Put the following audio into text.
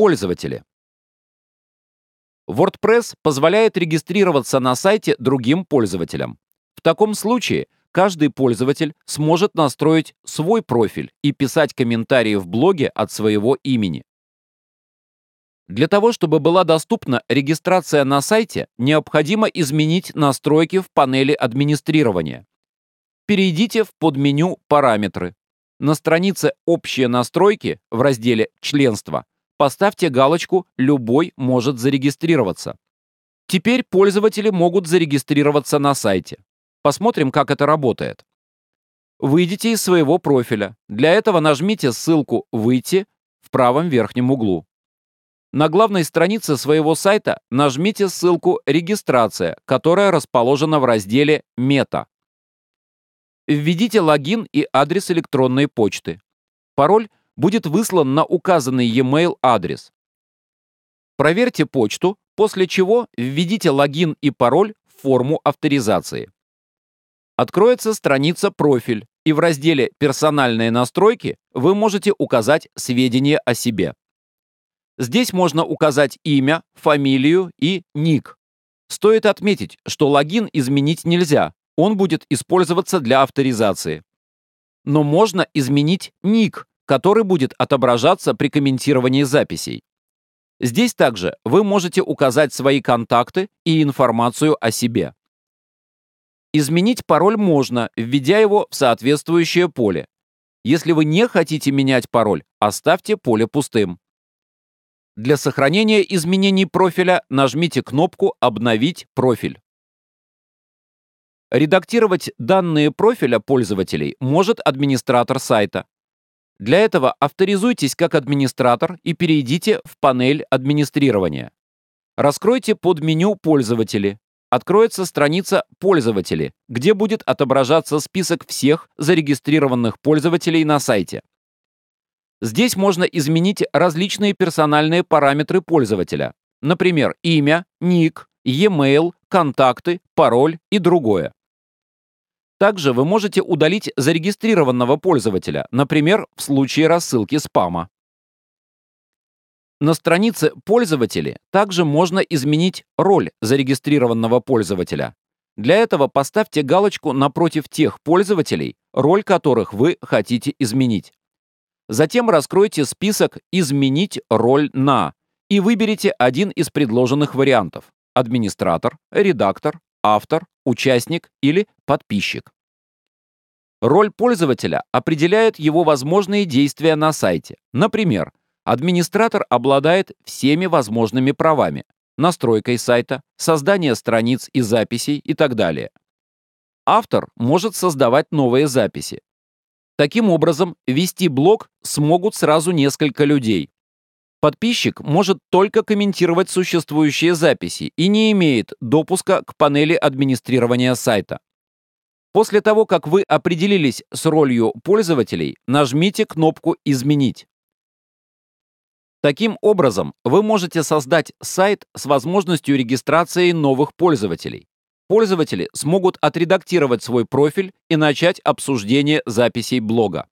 пользователи. WordPress позволяет регистрироваться на сайте другим пользователям. В таком случае каждый пользователь сможет настроить свой профиль и писать комментарии в блоге от своего имени. Для того, чтобы была доступна регистрация на сайте, необходимо изменить настройки в панели администрирования. Перейдите в подменю «Параметры». На странице «Общие настройки» в разделе «Членство» поставьте галочку «Любой может зарегистрироваться». Теперь пользователи могут зарегистрироваться на сайте. Посмотрим, как это работает. Выйдите из своего профиля. Для этого нажмите ссылку «Выйти» в правом верхнем углу. На главной странице своего сайта нажмите ссылку «Регистрация», которая расположена в разделе «Мета». Введите логин и адрес электронной почты. Пароль будет выслан на указанный e-mail адрес. Проверьте почту, после чего введите логин и пароль в форму авторизации. Откроется страница «Профиль», и в разделе «Персональные настройки» вы можете указать сведения о себе. Здесь можно указать имя, фамилию и ник. Стоит отметить, что логин изменить нельзя, он будет использоваться для авторизации. Но можно изменить ник который будет отображаться при комментировании записей. Здесь также вы можете указать свои контакты и информацию о себе. Изменить пароль можно, введя его в соответствующее поле. Если вы не хотите менять пароль, оставьте поле пустым. Для сохранения изменений профиля нажмите кнопку «Обновить профиль». Редактировать данные профиля пользователей может администратор сайта. Для этого авторизуйтесь как администратор и перейдите в панель администрирования. Раскройте под меню «Пользователи». Откроется страница «Пользователи», где будет отображаться список всех зарегистрированных пользователей на сайте. Здесь можно изменить различные персональные параметры пользователя. Например, имя, ник, e-mail, контакты, пароль и другое. Также вы можете удалить зарегистрированного пользователя, например, в случае рассылки спама. На странице «Пользователи» также можно изменить роль зарегистрированного пользователя. Для этого поставьте галочку напротив тех пользователей, роль которых вы хотите изменить. Затем раскройте список «Изменить роль на» и выберите один из предложенных вариантов – администратор, редактор, автор, участник или подписчик. Роль пользователя определяет его возможные действия на сайте. Например, администратор обладает всеми возможными правами – настройкой сайта, создание страниц и записей и так далее. Автор может создавать новые записи. Таким образом, вести блог смогут сразу несколько людей, Подписчик может только комментировать существующие записи и не имеет допуска к панели администрирования сайта. После того, как вы определились с ролью пользователей, нажмите кнопку «Изменить». Таким образом, вы можете создать сайт с возможностью регистрации новых пользователей. Пользователи смогут отредактировать свой профиль и начать обсуждение записей блога.